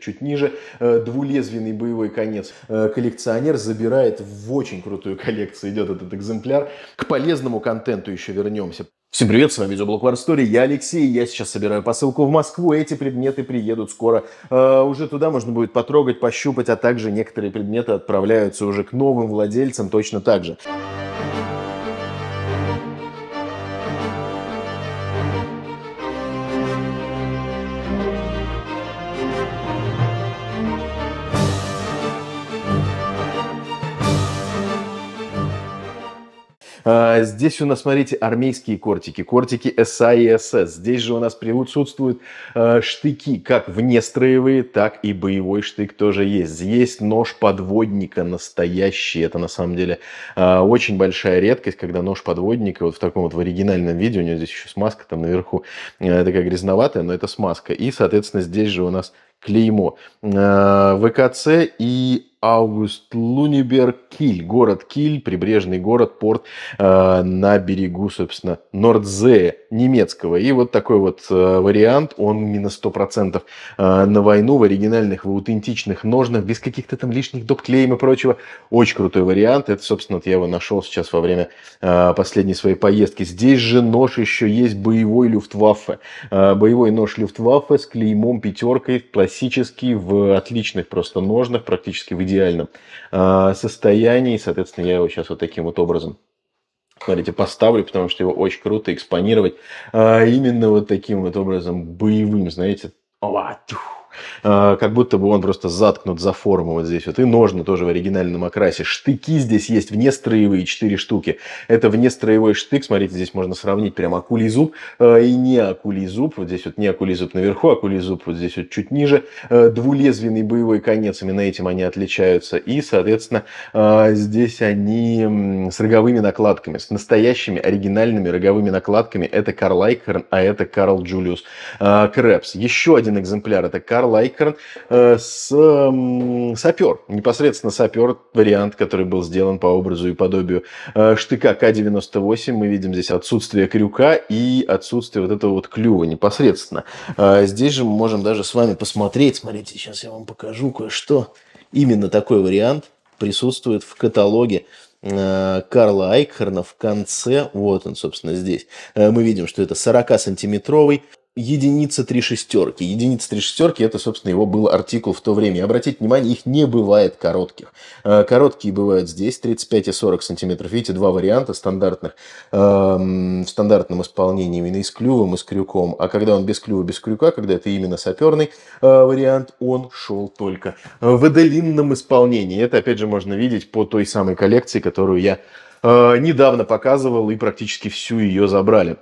Чуть ниже э, двулезвенный боевой конец. Э, коллекционер забирает в очень крутую коллекцию, идет этот экземпляр. К полезному контенту еще вернемся. Всем привет, с вами Видеоблог War Story, я Алексей, я сейчас собираю посылку в Москву, эти предметы приедут скоро, э, уже туда можно будет потрогать, пощупать, а также некоторые предметы отправляются уже к новым владельцам точно так же. А, здесь у нас, смотрите, армейские кортики, кортики СА и СС. Здесь же у нас присутствуют а, штыки, как внестроевые, так и боевой штык тоже есть. Есть нож подводника настоящий. Это на самом деле а, очень большая редкость, когда нож подводника вот в таком вот в оригинальном виде, у него здесь еще смазка там наверху такая грязноватая, но это смазка. И, соответственно, здесь же у нас клеймо. ВКЦ и Август Луниберг, Киль, город Киль, прибрежный город, порт э, на берегу, собственно, Нордзе немецкого. И вот такой вот э, вариант, он минус 100% э, на войну в оригинальных, в аутентичных ножнах, без каких-то там лишних доп. клеем и прочего. Очень крутой вариант. Это, собственно, вот я его нашел сейчас во время э, последней своей поездки. Здесь же нож еще есть боевой люфтваффе. Э, боевой нож люфтваффе с клеймом пятеркой, классический, в отличных просто ножнах, практически в идеальном идеальном а, состоянии. Соответственно, я его сейчас вот таким вот образом смотрите, поставлю, потому что его очень круто экспонировать а, именно вот таким вот образом боевым, знаете, Э, как будто бы он просто заткнут за форму вот здесь вот. И ножны тоже в оригинальном окрасе. Штыки здесь есть внестроевые, 4 штуки. Это внестроевой штык, смотрите, здесь можно сравнить прям акулий зуб э, и не акулий зуб. Вот здесь вот не акулий зуб наверху, а акулий зуб вот здесь вот чуть ниже. Э, двулезвенный боевой конец, именно этим они отличаются. И, соответственно, здесь они с роговыми накладками, с настоящими оригинальными роговыми накладками. Это Карл Айкерн, а это Карл Джулиус Крэпс Еще один экземпляр, это Карл Лайкерн, э, с сапер, непосредственно сапер, вариант, который был сделан по образу и подобию э, штыка К-98. Мы видим здесь отсутствие крюка и отсутствие вот этого вот клюва непосредственно. Э, здесь же мы можем даже с вами посмотреть, смотрите, сейчас я вам покажу кое-что. Именно такой вариант присутствует в каталоге Карла Айкхерна в конце, вот он, собственно, здесь. Мы видим, что это 40-сантиметровый единица три шестерки. Единица три шестерки это, собственно, его был артикул в то время. И обратите внимание, их не бывает коротких. Э, короткие бывают здесь 35 и 40 сантиметров. Видите, два варианта стандартных эм, в стандартном исполнении именно и с клювом, и с крюком. А когда он без клюва, без крюка, когда это именно саперный э, вариант, он шел только в эделинном исполнении. Это, опять же, можно видеть по той самой коллекции, которую я э, недавно показывал и практически всю ее забрали.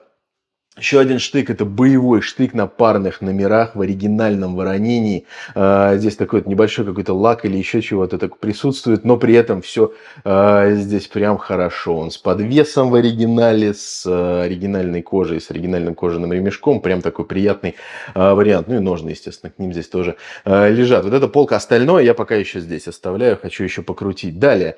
Еще один штык – это боевой штык на парных номерах в оригинальном воронении. А, здесь такой небольшой какой-то лак или еще чего-то так присутствует, но при этом все а, здесь прям хорошо. Он с подвесом в оригинале, с а, оригинальной кожей, с оригинальным кожаным ремешком. Прям такой приятный вариант. Ну и ножны, естественно, к ним здесь тоже лежат. Вот эта полка остальное я пока еще здесь оставляю, хочу еще покрутить. Далее,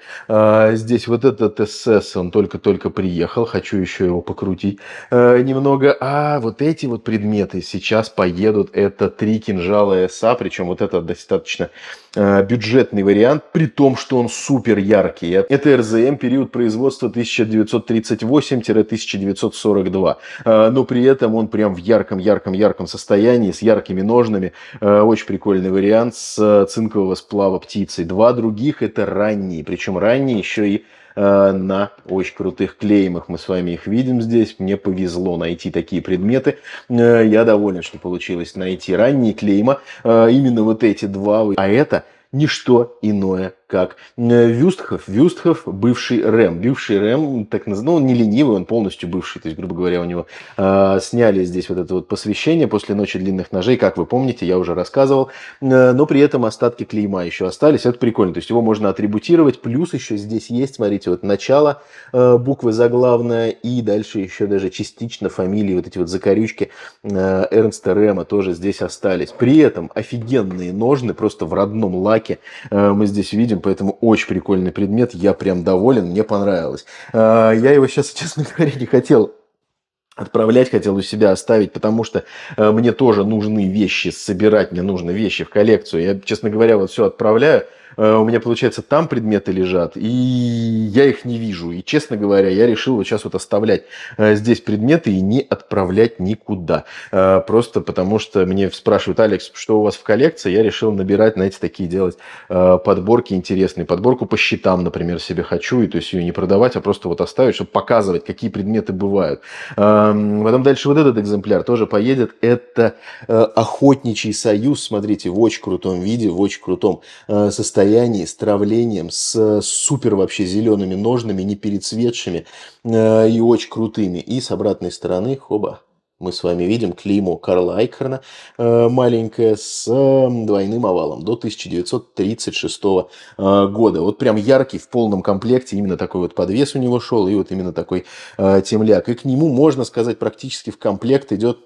здесь вот этот СС, он только-только приехал, хочу еще его покрутить немного такой, а, вот эти вот предметы сейчас поедут, это три кинжала СА, причем вот это достаточно э, бюджетный вариант, при том, что он супер яркий. Это РЗМ период производства 1938-1942, э, а, но при этом он прям в ярком-ярком-ярком состоянии, с яркими ножнами, э, очень прикольный вариант с цинкового сплава птицы. Два других это ранние, причем ранние еще и Э, на очень крутых клеймах. Мы с вами их видим здесь. Мне повезло найти такие предметы. Э, я доволен, что получилось найти ранние клейма. Э, именно вот эти два. А это ничто иное, как э, Вюстхов. Вюстхов бывший Рэм. Бывший Рэм, так называемый, ну, он не ленивый, он полностью бывший. То есть, грубо говоря, у него э, сняли здесь вот это вот посвящение после «Ночи длинных ножей», как вы помните, я уже рассказывал. Э, но при этом остатки клейма еще остались. Это прикольно. То есть, его можно атрибутировать. Плюс еще здесь есть, смотрите, вот начало э, буквы заглавная и дальше еще даже частично фамилии, вот эти вот закорючки э, Эрнста Рэма тоже здесь остались. При этом офигенные ножны, просто в родном лаке э, мы здесь видим поэтому очень прикольный предмет. Я прям доволен, мне понравилось. Э, я его сейчас, честно говоря, не хотел отправлять хотел у себя оставить, потому что э, мне тоже нужны вещи собирать, мне нужны вещи в коллекцию. Я, честно говоря, вот все отправляю, Э, у меня, получается, там предметы лежат, и я их не вижу. И, честно говоря, я решил вот сейчас вот оставлять э, здесь предметы и не отправлять никуда. Э, просто потому что мне спрашивают, Алекс, что у вас в коллекции? Я решил набирать, знаете, такие делать подборки интересные. Подборку по счетам, например, себе хочу, и то есть ее не продавать, а просто вот оставить, чтобы показывать, какие предметы бывают. Эм, потом дальше вот этот экземпляр тоже поедет. Это Охотничий союз, смотрите, в очень крутом виде, в очень крутом состоянии состоянии с травлением, с э, супер вообще зелеными ножными, не перецветшими э, и очень крутыми. И с обратной стороны, хоба, мы с вами видим клеймо Карла Айкерна э, маленькое с двойным овалом до 1936 года. Вот прям яркий в полном комплекте, именно такой вот подвес у него шел и вот именно такой темляк. И к нему, можно сказать, практически в комплект идет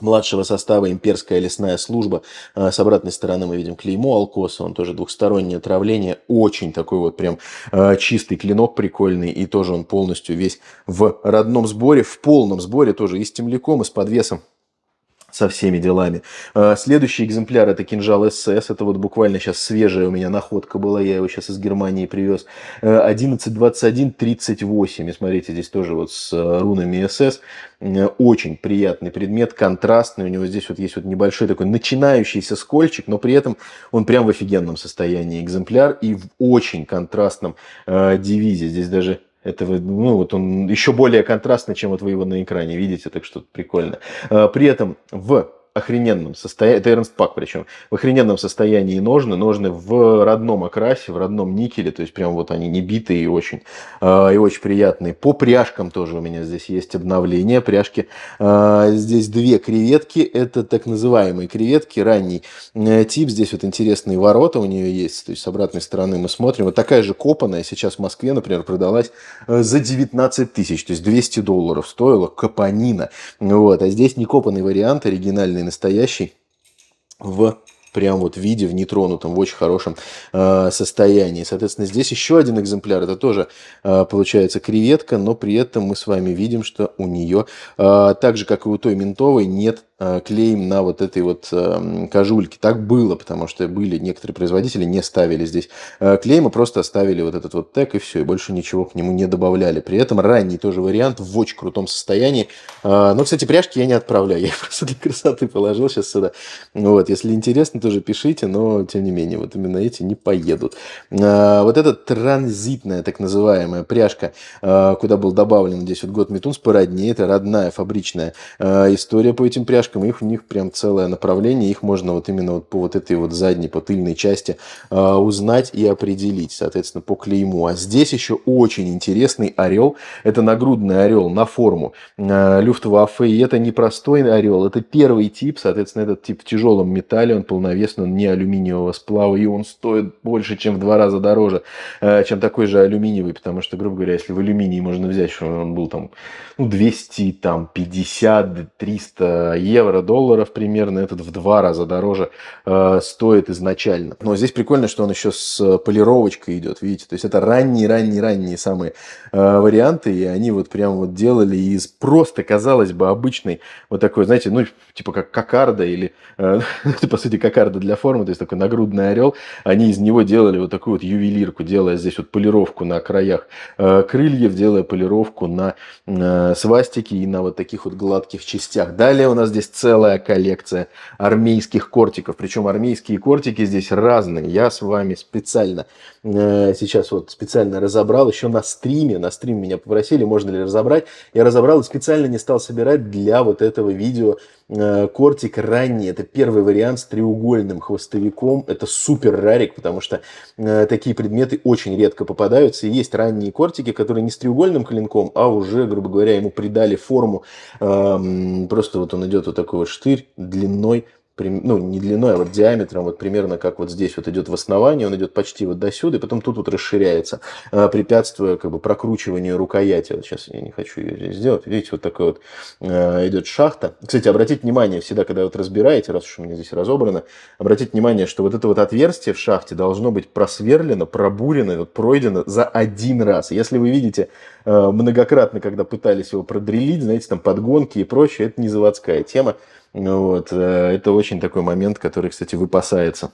младшего состава имперская лесная служба. А, с обратной стороны мы видим клеймо Алкоса, он тоже двухстороннее отравление, очень такой вот прям а, чистый клинок прикольный, и тоже он полностью весь в родном сборе, в полном сборе тоже и с темляком, и с подвесом со всеми делами. А, следующий экземпляр это кинжал СС. Это вот буквально сейчас свежая у меня находка была. Я его сейчас из Германии привез. 112138. А, и смотрите, здесь тоже вот с а, рунами СС. Очень приятный предмет, контрастный. У него здесь вот есть вот небольшой такой начинающийся скольчик, но при этом он прям в офигенном состоянии экземпляр и в очень контрастном э, девизе. Здесь даже этого, ну, вот он еще более контрастный, чем вот вы его на экране видите, так что прикольно. Э, при этом в охрененном состоянии, это Эрнст Пак причем, в охрененном состоянии ножны, ножны в родном окрасе, в родном никеле, то есть прям вот они не битые и очень, э, и очень приятные. По пряжкам тоже у меня здесь есть обновление, пряжки. Э, здесь две креветки, это так называемые креветки, ранний э, тип, здесь вот интересные ворота у нее есть, то есть с обратной стороны мы смотрим, вот такая же копанная сейчас в Москве, например, продалась э, за 19 тысяч, то есть 200 долларов стоила капанина вот, а здесь не копанный вариант, оригинальный оригинальный, настоящий, в прям вот виде, в нетронутом, в очень хорошем э, состоянии. Соответственно, здесь еще один экземпляр, это тоже э, получается креветка, но при этом мы с вами видим, что у нее, э, так же как и у той ментовой, нет Э, клеим на вот этой вот эм, кожульке. Так было, потому что были некоторые производители, не ставили здесь э, клейма, просто оставили вот этот вот тег и все, и больше ничего к нему не добавляли. При этом ранний тоже вариант в очень крутом состоянии. Э, но, кстати, пряжки я не отправляю, я их просто для красоты положил сейчас сюда. Вот, если интересно, тоже пишите, но тем не менее, вот именно эти не поедут. Вот эта транзитная так называемая пряжка, куда был добавлен здесь вот год Метунс породнее, это родная фабричная история по этим пряжкам костяшкам, их у них прям целое направление, их можно вот именно вот по вот этой вот задней, по тыльной части э, узнать и определить, соответственно, по клейму. А здесь еще очень интересный орел, это нагрудный орел на форму э, Люфтваффе, и это не простой орел, это первый тип, соответственно, этот тип в тяжелом металле, он полновесный, он не алюминиевого сплава, и он стоит больше, чем в два раза дороже, э, чем такой же алюминиевый, потому что, грубо говоря, если в алюминии можно взять, что он был там, ну, 200, там, 50, 300 евро, евро-долларов примерно, этот в два раза дороже э, стоит изначально. Но здесь прикольно, что он еще с э, полировочкой идет, видите, то есть это ранние-ранние-ранние самые э, варианты, и они вот прям вот делали из просто, казалось бы, обычной вот такой, знаете, ну, типа как кокарда или, э, ну, по сути, кокарда для формы, то есть такой нагрудный орел, они из него делали вот такую вот ювелирку, делая здесь вот полировку на краях э, крыльев, делая полировку на э, свастике и на вот таких вот гладких частях. Далее у нас здесь есть целая коллекция армейских кортиков. Причем армейские кортики здесь разные. Я с вами специально э, сейчас вот специально разобрал. Еще на стриме, на стриме меня попросили, можно ли разобрать. Я разобрал и специально не стал собирать для вот этого видео Э, кортик ранний, это первый вариант с треугольным хвостовиком, это супер рарик, потому что э, такие предметы очень редко попадаются, и есть ранние кортики, которые не с треугольным клинком, а уже, грубо говоря, ему придали форму, э, просто вот он идет вот такой вот штырь длиной ну, не длиной, а вот диаметром, вот примерно как вот здесь вот идет в основании, он идет почти вот до сюда, и потом тут вот расширяется, а, препятствуя как бы прокручиванию рукояти. Вот сейчас я не хочу ее здесь сделать. Видите, вот такая вот а, идет шахта. Кстати, обратите внимание всегда, когда вот разбираете, раз уж у меня здесь разобрано, обратите внимание, что вот это вот отверстие в шахте должно быть просверлено, пробурено, вот пройдено за один раз. Если вы видите а, многократно, когда пытались его продрелить, знаете, там подгонки и прочее, это не заводская тема. Ну вот. Э, это очень такой момент, который, кстати, выпасается.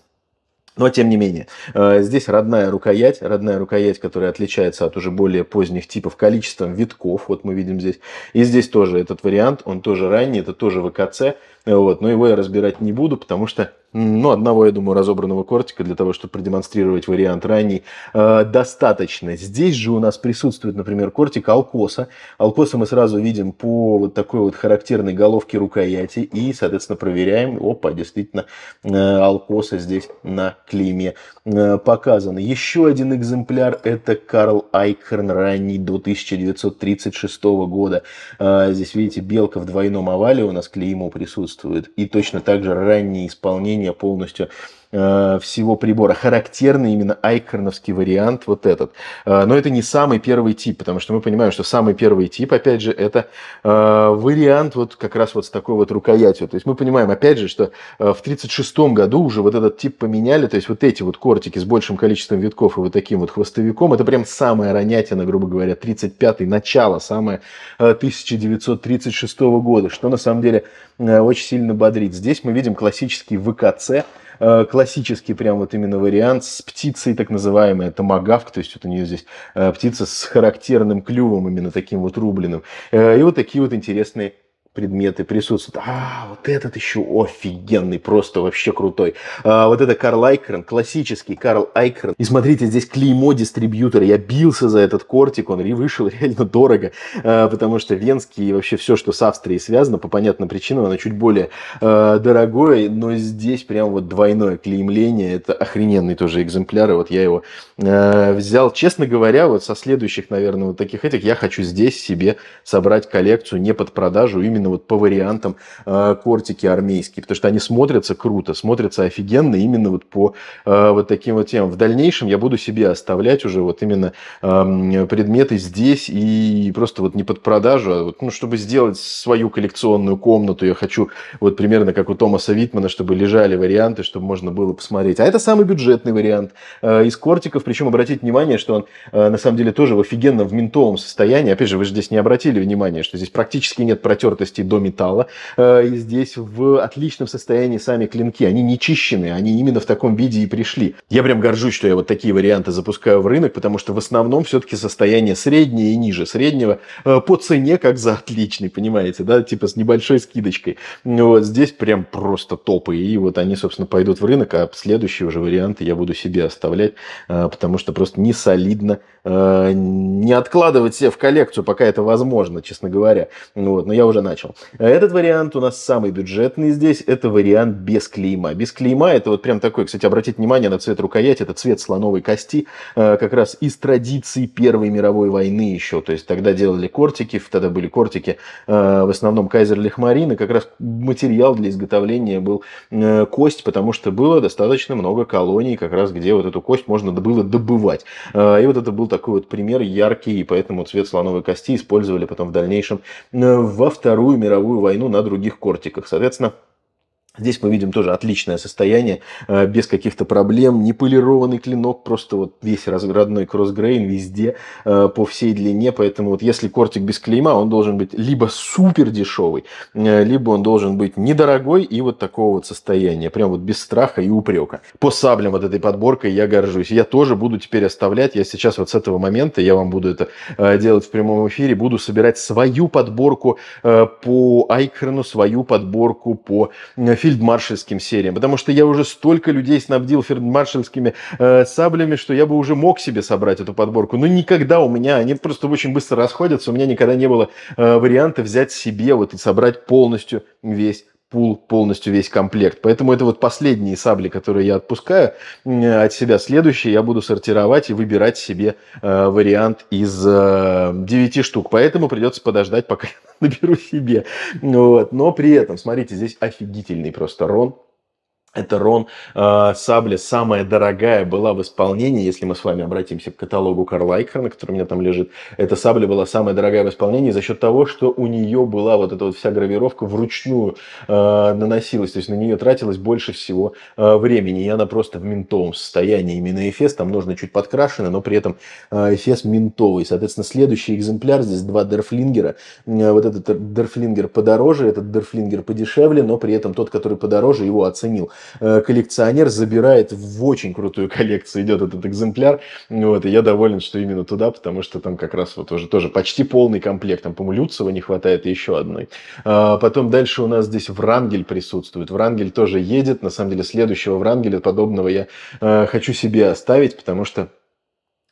Но тем не менее, э, здесь родная рукоять, родная рукоять, которая отличается от уже более поздних типов количеством витков, вот мы видим здесь. И здесь тоже этот вариант, он тоже ранний, это тоже ВКЦ, вот, но его я разбирать не буду, потому что ну, одного, я думаю, разобранного кортика для того, чтобы продемонстрировать вариант ранний, э, достаточно. Здесь же у нас присутствует, например, кортик Алкоса. Алкоса мы сразу видим по вот такой вот характерной головке рукояти и, соответственно, проверяем. Опа, действительно, э, Алкоса здесь на клейме э, показан. Еще один экземпляр – это Карл Айкхерн, ранний, до 1936 года. Э, здесь, видите, белка в двойном овале у нас клеймо присутствует присутствует. И точно так же раннее исполнение полностью Э, всего прибора. Характерный именно айконовский вариант вот этот. Э, но это не самый первый тип, потому что мы понимаем, что самый первый тип, опять же, это э, вариант вот как раз вот с такой вот рукоятью. То есть мы понимаем, опять же, что э, в 1936 году уже вот этот тип поменяли, то есть вот эти вот кортики с большим количеством витков и вот таким вот хвостовиком, это прям самая ронятина, грубо говоря, 35-й, начало, самое 1936 года, что на самом деле очень сильно бодрит. Здесь мы видим классический ВКЦ, Э, классический прям вот именно вариант с птицей так называемая это то есть вот у нее здесь э, птица с характерным клювом именно таким вот рубленым. Э, и вот такие вот интересные предметы присутствуют. А, вот этот еще офигенный, просто вообще крутой. А, вот это Карл Айкрен, классический Карл Айкрен. И смотрите, здесь клеймо дистрибьютора. Я бился за этот кортик, он вышел реально дорого, а, потому что венский и вообще все, что с Австрией связано, по понятным причинам, оно чуть более а, дорогое, но здесь прям вот двойное клеймление. Это охрененный тоже экземпляр, и вот я его а, взял. Честно говоря, вот со следующих, наверное, вот таких этих я хочу здесь себе собрать коллекцию не под продажу, именно именно вот по вариантам э, кортики армейские, потому что они смотрятся круто, смотрятся офигенно именно вот по э, вот таким вот темам. В дальнейшем я буду себе оставлять уже вот именно эм, предметы здесь и просто вот не под продажу, а вот, ну, чтобы сделать свою коллекционную комнату, я хочу вот примерно как у Томаса Витмана, чтобы лежали варианты, чтобы можно было посмотреть. А это самый бюджетный вариант э, из кортиков, причем обратите внимание, что он э, на самом деле тоже в офигенном в ментовом состоянии. Опять же, вы же здесь не обратили внимания, что здесь практически нет протертости жидкости до металла. Э, и здесь в отличном состоянии сами клинки. Они не чищены, они именно в таком виде и пришли. Я прям горжусь, что я вот такие варианты запускаю в рынок, потому что в основном все-таки состояние среднее и ниже среднего э, по цене как за отличный, понимаете, да, типа с небольшой скидочкой. Ну вот здесь прям просто топы. И вот они, собственно, пойдут в рынок, а следующие уже варианты я буду себе оставлять, э, потому что просто не солидно Э, не откладывать все в коллекцию, пока это возможно, честно говоря. Вот, но я уже начал. Этот вариант у нас самый бюджетный здесь. Это вариант без клейма. Без клейма это вот прям такой, кстати, обратите внимание на цвет рукояти. Это цвет слоновой кости. Э, как раз из традиций Первой мировой войны еще. То есть тогда делали кортики, тогда были кортики э, в основном Кайзер Лехмарин. И как раз материал для изготовления был кость, потому что было достаточно много колоний, как раз где вот эту кость можно было добывать. И вот это был такой вот пример яркий, и поэтому цвет слоновой кости использовали потом в дальнейшем э, во Вторую мировую войну на других кортиках. Соответственно, Здесь мы видим тоже отличное состояние, э, без каких-то проблем, неполированный клинок, просто вот весь родной кроссгрейн везде, э, по всей длине, поэтому вот если кортик без клейма, он должен быть либо супер дешевый, э, либо он должен быть недорогой и вот такого вот состояния, прям вот без страха и упрека. По саблям вот этой подборкой я горжусь, я тоже буду теперь оставлять, я сейчас вот с этого момента, я вам буду это делать в прямом эфире, буду собирать свою подборку по Айкрону, свою подборку по фельдмаршальским сериям, потому что я уже столько людей снабдил фельдмаршальскими э, саблями, что я бы уже мог себе собрать эту подборку, но никогда у меня, они просто очень быстро расходятся, у меня никогда не было э, варианта взять себе вот и собрать полностью весь пул полностью весь комплект. Поэтому это вот последние сабли, которые я отпускаю от себя. Следующие я буду сортировать и выбирать себе э, вариант из э, 9 штук. Поэтому придется подождать, пока я наберу себе. Вот. Но при этом, смотрите, здесь офигительный просто рон это Рон э, а, Сабли, самая дорогая была в исполнении, если мы с вами обратимся к каталогу Карла Айкхана, который у меня там лежит. Эта сабля была самая дорогая в исполнении за счет того, что у нее была вот эта вот вся гравировка вручную э, наносилась, то есть на нее тратилось больше всего э, времени, и она просто в ментовом состоянии. Именно Эфес, там нужно чуть подкрашены, но при этом э, Эфес ментовый. Соответственно, следующий экземпляр, здесь два Дерфлингера. Э, вот этот Дерфлингер подороже, этот Дерфлингер подешевле, но при этом тот, который подороже, его оценил. Э, коллекционер забирает в очень крутую коллекцию, идет этот экземпляр. Вот, и я доволен, что именно туда, потому что там как раз вот уже тоже почти полный комплект. Там, по-моему, Люцева не хватает еще одной. А, потом дальше у нас здесь Врангель присутствует. Врангель тоже едет. На самом деле, следующего Врангеля подобного я а, хочу себе оставить, потому что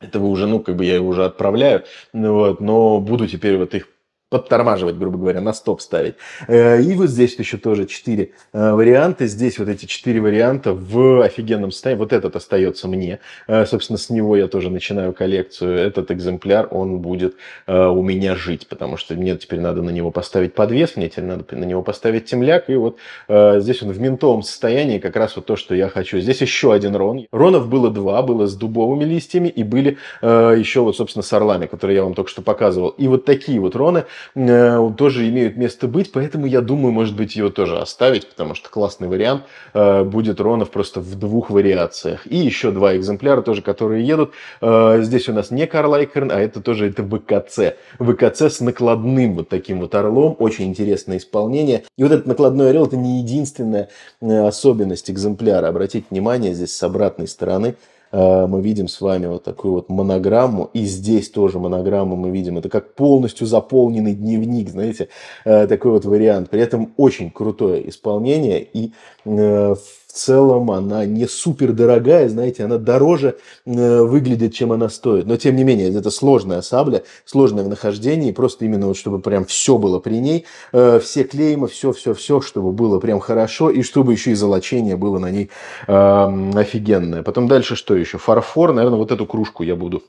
этого уже, ну, как бы я его уже отправляю, вот, но буду теперь вот их подтормаживать, грубо говоря, на стоп ставить. Э, и вот здесь еще тоже четыре э, варианта. Здесь вот эти четыре варианта в офигенном состоянии. Вот этот остается мне. Э, собственно, с него я тоже начинаю коллекцию. Этот экземпляр, он будет у меня жить, потому что мне теперь надо на него поставить подвес, мне теперь надо на него поставить темляк. И вот здесь он в ментовом состоянии, как раз вот то, что я хочу. Здесь еще один рон. Ронов было два, было с дубовыми листьями и были еще вот, собственно, с орлами, которые я вам только что показывал. И вот такие вот роны – Э, тоже имеют место быть, поэтому я думаю, может быть, его тоже оставить, потому что классный вариант э, будет Ронов просто в двух вариациях. И еще два экземпляра тоже, которые едут. Э, здесь у нас не Карл Айкерн, а это тоже это ВКЦ. ВКЦ с накладным вот таким вот орлом. Очень интересное исполнение. И вот этот накладной орел это не единственная особенность экземпляра. Обратите внимание, здесь с обратной стороны Э, мы видим с вами вот такую вот монограмму, и здесь тоже монограмму мы видим. Это как полностью заполненный дневник, знаете, э, такой вот вариант. При этом очень крутое исполнение, и в э, в целом она не супер дорогая, знаете, она дороже э, выглядит, чем она стоит. Но тем не менее, это сложная сабля, сложное в нахождении, просто именно вот чтобы прям все было при ней, э, все клейма, все-все-все, чтобы было прям хорошо, и чтобы еще и золочение было на ней офигенное. Потом дальше что еще? Фарфор, наверное, вот эту кружку я буду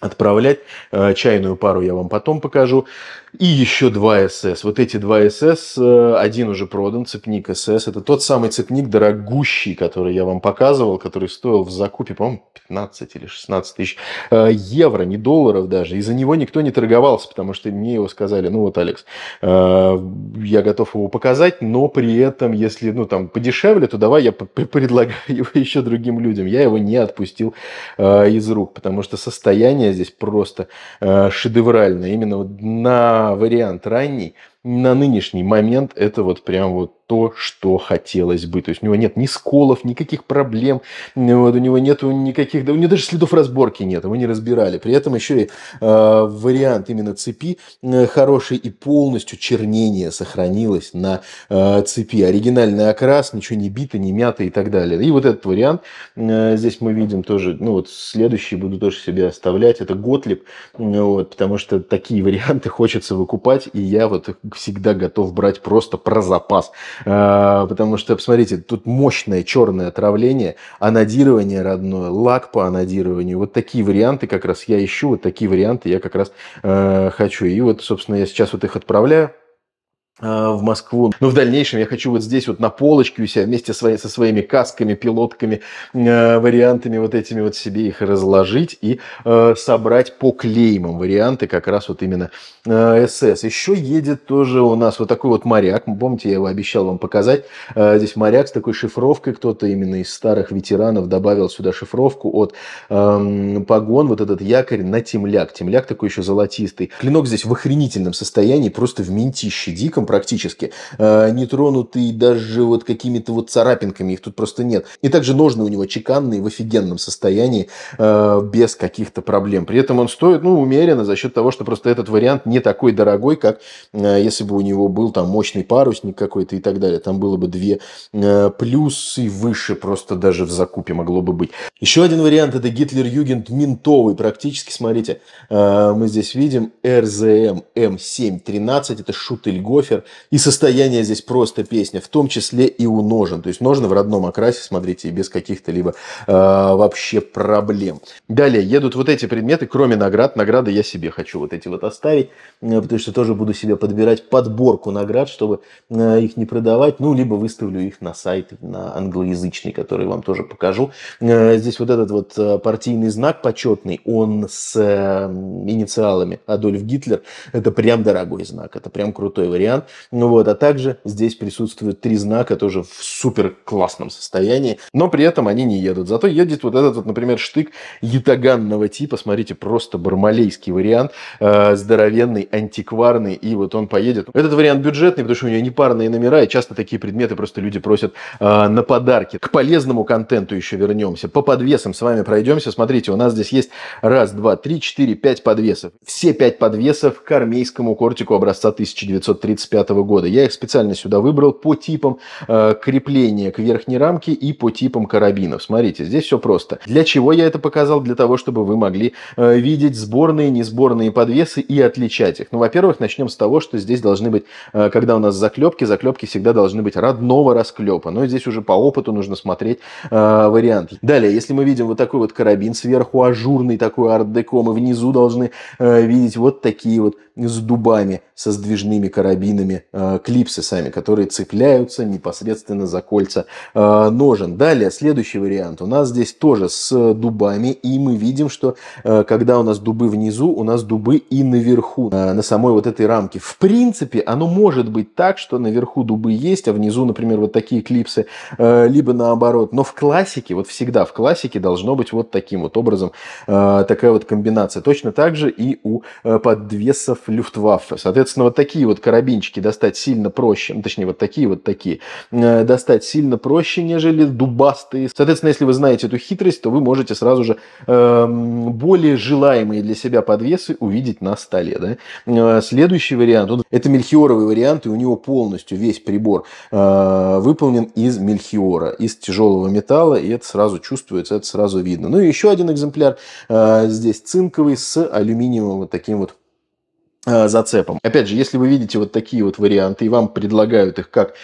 отправлять. Э, чайную пару я вам потом покажу. И еще два СС. Вот эти два СС, э, один уже продан, цепник СС. Это тот самый цепник дорогущий, который я вам показывал, который стоил в закупе, по-моему, 15 или 16 тысяч э, евро, не долларов даже. И за него никто не торговался, потому что мне его сказали, ну вот, Алекс, э, я готов его показать, но при этом, если, ну там, подешевле, то давай я предлагаю его еще другим людям. Я его не отпустил из рук, потому что состояние здесь просто шедевральное. Именно на вариант ранний, на нынешний момент это вот прям вот то, что хотелось бы. То есть у него нет ни сколов, никаких проблем, вот, у него нет никаких, да, у него даже следов разборки нет, его не разбирали. При этом еще и э, вариант именно цепи э, хороший и полностью чернение сохранилось на э, цепи. Оригинальный окрас, ничего не бито, не мято и так далее. И вот этот вариант э, здесь мы видим тоже, ну вот следующий буду тоже себе оставлять, это Готлиб, вот, потому что такие варианты хочется выкупать, и я вот всегда готов брать просто про запас. Э, потому что, посмотрите, тут мощное черное отравление, анодирование родное, лак по анодированию. Вот такие варианты как раз я ищу, вот такие варианты я как раз э, хочу. И вот, собственно, я сейчас вот их отправляю. А, в Москву. Но в дальнейшем я хочу вот здесь вот на полочке у себя вместе свои, со своими касками, пилотками, э, вариантами вот этими вот себе их разложить и э, собрать по клеймам варианты как раз вот именно э, СС. Еще едет тоже у нас вот такой вот моряк, помните, я его обещал вам показать. Э, здесь моряк с такой шифровкой, кто-то именно из старых ветеранов добавил сюда шифровку от э, погон, вот этот якорь на темляк. Темляк такой еще золотистый. Клинок здесь в охренительном состоянии, просто в ментище диком, практически, э, не тронутый даже вот какими-то вот царапинками, их тут просто нет. И также ножны у него чеканные, в офигенном состоянии, э, без каких-то проблем. При этом он стоит, ну, умеренно за счет того, что просто этот вариант не такой дорогой, как э, если бы у него был там мощный парусник какой-то и так далее. Там было бы две плюсы выше просто даже в закупе могло бы быть. Еще один вариант – это Гитлер-Югент ментовый практически. Смотрите, мы здесь видим РЗМ М713, это Шутельгофер характер. И состояние здесь просто песня, в том числе и у ножен. То есть ножны в родном окрасе, смотрите, и без каких-то либо э, вообще проблем. Далее едут вот эти предметы, кроме наград. Награды я себе хочу вот эти вот оставить, э, потому что тоже буду себе подбирать подборку наград, чтобы э, их не продавать. Ну, либо выставлю их на сайт, на англоязычный, который вам тоже покажу. Э, здесь вот этот вот э, партийный знак почетный, он с э, инициалами Адольф Гитлер. Это прям дорогой знак, это прям крутой вариант ну вот, а также здесь присутствуют три знака тоже в супер классном состоянии, но при этом они не едут, зато едет вот этот вот, например, штык ятаганного типа, смотрите, просто бармалейский вариант, э, здоровенный, антикварный, и вот он поедет. Этот вариант бюджетный, потому что у него не парные номера, и часто такие предметы просто люди просят э, на подарки. К полезному контенту еще вернемся, по подвесам с вами пройдемся, смотрите, у нас здесь есть раз, два, три, четыре, пять подвесов. Все пять подвесов к армейскому кортику образца 1935 2005 года. Я их специально сюда выбрал по типам э, крепления к верхней рамке и по типам карабинов. Смотрите, здесь все просто. Для чего я это показал? Для того, чтобы вы могли э, видеть сборные, несборные подвесы и отличать их. Ну, во-первых, начнем с того, что здесь должны быть, э, когда у нас заклепки, заклепки всегда должны быть родного расклепа. Но ну, здесь уже по опыту нужно смотреть э, вариант. Далее, если мы видим вот такой вот карабин сверху, ажурный такой арт-деко, мы внизу должны э, видеть вот такие вот с дубами, со сдвижными карабинами, э, клипсы сами, которые цепляются непосредственно за кольца э, ножен. Далее, следующий вариант. У нас здесь тоже с дубами, и мы видим, что э, когда у нас дубы внизу, у нас дубы и наверху, на самой вот этой рамке. В принципе, оно может быть так, что наверху дубы есть, а внизу, например, вот такие клипсы, либо наоборот. Но в классике, вот всегда в классике должно быть вот таким вот образом такая вот комбинация. Точно так же и у подвесов Люфтваффе. Соответственно, вот такие вот карабинчики достать сильно проще, ну, точнее, вот такие вот такие, э, достать сильно проще, нежели дубастые. Соответственно, если вы знаете эту хитрость, то вы можете сразу же э, более желаемые для себя подвесы увидеть на столе. Да? Э, следующий вариант, он, это мельхиоровый вариант, и у него полностью весь прибор э, выполнен из мельхиора, из тяжелого металла, и это сразу чувствуется, это сразу видно. Ну и еще один экземпляр э, здесь цинковый с алюминиевым вот таким вот Э, зацепом. Опять же, если вы видите вот такие вот варианты и вам предлагают их как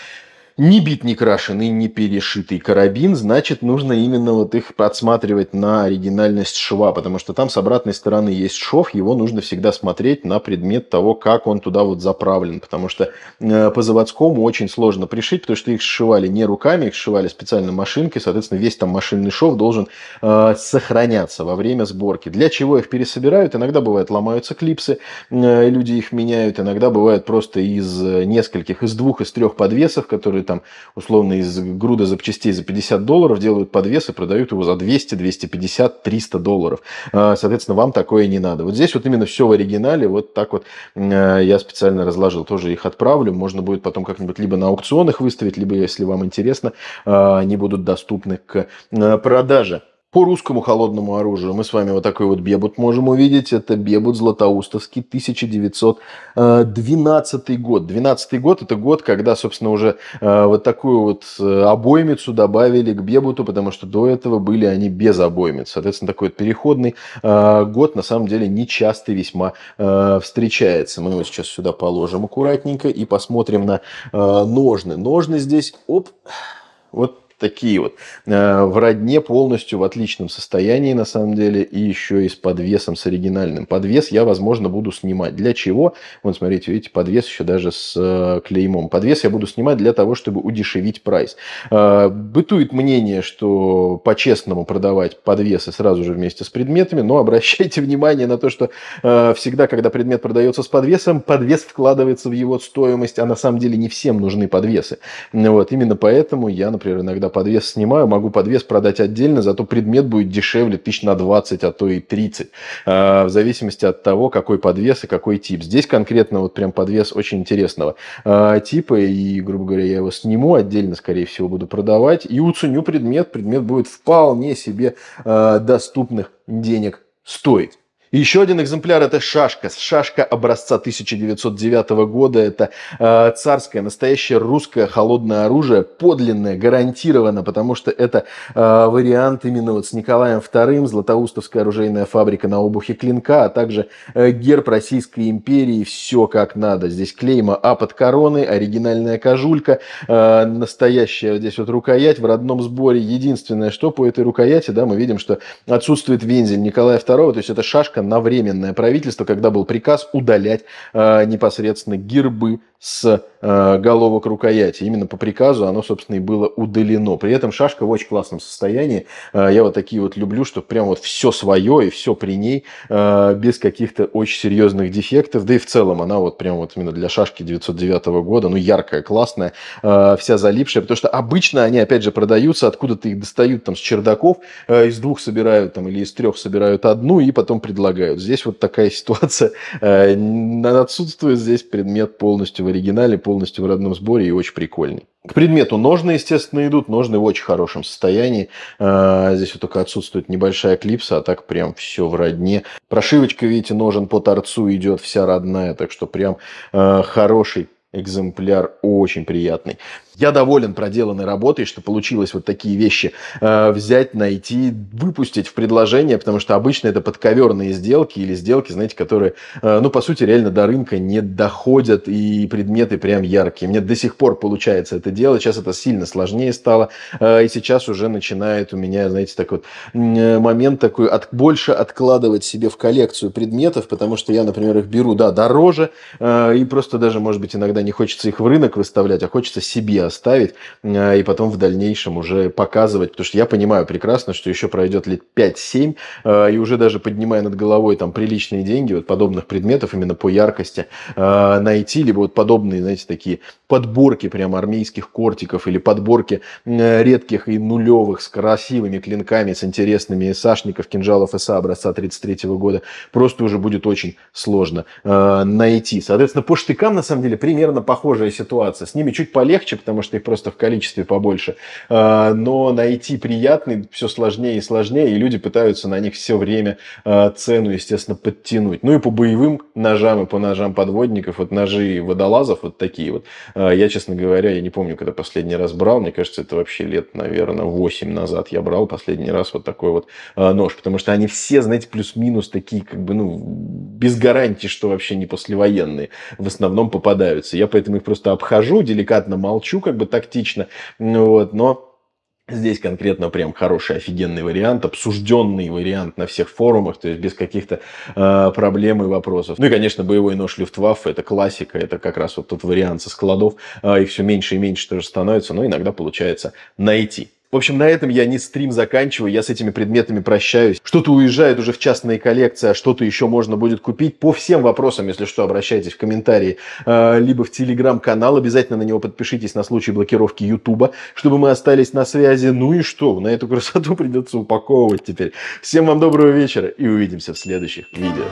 не бит, не крашеный, не перешитый карабин, значит, нужно именно вот их подсматривать на оригинальность шва, потому что там с обратной стороны есть шов, его нужно всегда смотреть на предмет того, как он туда вот заправлен, потому что э, по заводскому очень сложно пришить, потому что их сшивали не руками, их сшивали специально машинки, соответственно, весь там машинный шов должен э, сохраняться во время сборки. Для чего их пересобирают? Иногда бывает ломаются клипсы, э, люди их меняют, иногда бывает просто из э, нескольких, из двух, из трех подвесов, которые которые там условно из груда запчастей за 50 долларов делают подвес и продают его за 200, 250, 300 долларов. А, соответственно, вам такое не надо. Вот здесь вот именно все в оригинале, вот так вот э, я специально разложил, тоже их отправлю. Можно будет потом как-нибудь либо на аукционах выставить, либо, если вам интересно, а, они будут доступны к э, продаже. По русскому холодному оружию мы с вами вот такой вот бебут можем увидеть. Это бебут Златоустовский, 1912 э, год. 12 год – это год, когда, собственно, уже э, вот такую вот э, обоймицу добавили к бебуту, потому что до этого были они без обоймиц. Соответственно, такой вот переходный год, на самом деле, нечасто весьма встречается. Мы его сейчас сюда положим аккуратненько и посмотрим на ножны. Ножны здесь, оп, вот такие вот. Э, в родне полностью в отличном состоянии, на самом деле, и еще и с подвесом, с оригинальным. Подвес я, возможно, буду снимать. Для чего? Вот, смотрите, видите, подвес еще даже с э, клеймом. Подвес я буду снимать для того, чтобы удешевить прайс. Э, бытует мнение, что по-честному продавать подвесы сразу же вместе с предметами, но обращайте внимание на то, что всегда, когда предмет продается с подвесом, подвес вкладывается в его стоимость, а на самом деле не всем нужны подвесы. Вот, именно поэтому я, например, иногда подвес снимаю, могу подвес продать отдельно, зато предмет будет дешевле тысяч на 20, а то и 30, а, в зависимости от того, какой подвес и какой тип. Здесь конкретно вот прям подвес очень интересного а, типа, и, грубо говоря, я его сниму отдельно, скорее всего, буду продавать, и уценю предмет, предмет будет вполне себе а, доступных денег стоить. И еще один экземпляр – это шашка. Шашка образца 1909 года. Это э, царское, настоящее русское холодное оружие. Подлинное, гарантированно, потому что это э, вариант именно вот с Николаем II, Златоустовская оружейная фабрика на обухе клинка, а также э, герб Российской империи. Все как надо. Здесь клейма А под короной, оригинальная кожулька, э, настоящая здесь вот рукоять в родном сборе. Единственное, что по этой рукояти, да, мы видим, что отсутствует вензель Николая II, то есть это шашка на временное правительство, когда был приказ удалять э, непосредственно гербы с э, головок рукояти. Именно по приказу оно, собственно, и было удалено. При этом шашка в очень классном состоянии. Э, я вот такие вот люблю, что прям вот все свое и все при ней, э, без каких-то очень серьезных дефектов. Да и в целом она вот прям вот именно для шашки 909 года, ну, яркая, классная, э, вся залипшая. Потому что обычно они, опять же, продаются, откуда-то их достают там с чердаков, э, из двух собирают там или из трех собирают одну и потом предлагают предлагают. Здесь вот такая ситуация. Э, отсутствует здесь предмет полностью в оригинале, полностью в родном сборе и очень прикольный. К предмету ножны, естественно, идут. Ножны в очень хорошем состоянии. Э, здесь вот только отсутствует небольшая клипса, а так прям все в родне. Прошивочка, видите, ножен по торцу идет вся родная. Так что прям э, хороший экземпляр, очень приятный. Я доволен проделанной работой, что получилось вот такие вещи э, взять, найти, выпустить в предложение, потому что обычно это подковерные сделки или сделки, знаете, которые, э, ну, по сути, реально до рынка не доходят, и предметы прям яркие. Мне до сих пор получается это делать, сейчас это сильно сложнее стало, э, и сейчас уже начинает у меня, знаете, такой вот э, момент такой, от, больше откладывать себе в коллекцию предметов, потому что я, например, их беру, да, дороже, э, и просто даже, может быть, иногда не хочется их в рынок выставлять, а хочется себе оставить а, и потом в дальнейшем уже показывать. Потому что я понимаю прекрасно, что еще пройдет лет 5-7, а, и уже даже поднимая над головой там приличные деньги вот подобных предметов именно по яркости а, найти, либо вот подобные, знаете, такие подборки прям армейских кортиков или подборки э, редких и нулевых с красивыми клинками, с интересными сашников, кинжалов СА образца 33 года, просто уже будет очень сложно э, найти. Соответственно, по штыкам, на самом деле, примерно похожая ситуация. С ними чуть полегче, потому что их просто в количестве побольше. Э, но найти приятный все сложнее и сложнее, и люди пытаются на них все время э, цену, естественно, подтянуть. Ну и по боевым ножам и по ножам подводников, вот ножи водолазов, вот такие вот, э, а, я, честно говоря, я не помню, когда последний раз брал. Мне кажется, это вообще лет, наверное, 8 назад я брал последний раз вот такой вот а, нож. Потому что они все, знаете, плюс-минус такие, как бы, ну, без гарантии, что вообще не послевоенные. В основном попадаются. Я поэтому их просто обхожу, деликатно молчу, как бы тактично. Ну вот, но Здесь конкретно прям хороший, офигенный вариант, обсужденный вариант на всех форумах, то есть без каких-то э, проблем и вопросов. Ну и, конечно, боевой нож Люфтваффе, это классика, это как раз вот тот вариант со складов, э, их все меньше и меньше тоже становится, но иногда получается найти. В общем, на этом я не стрим заканчиваю, я с этими предметами прощаюсь. Что-то уезжает уже в частные коллекции, а что-то еще можно будет купить. По всем вопросам, если что, обращайтесь в комментарии, э, либо в телеграм-канал. Обязательно на него подпишитесь на случай блокировки Ютуба, чтобы мы остались на связи. Ну и что, на эту красоту придется упаковывать теперь. Всем вам доброго вечера и увидимся в следующих видео.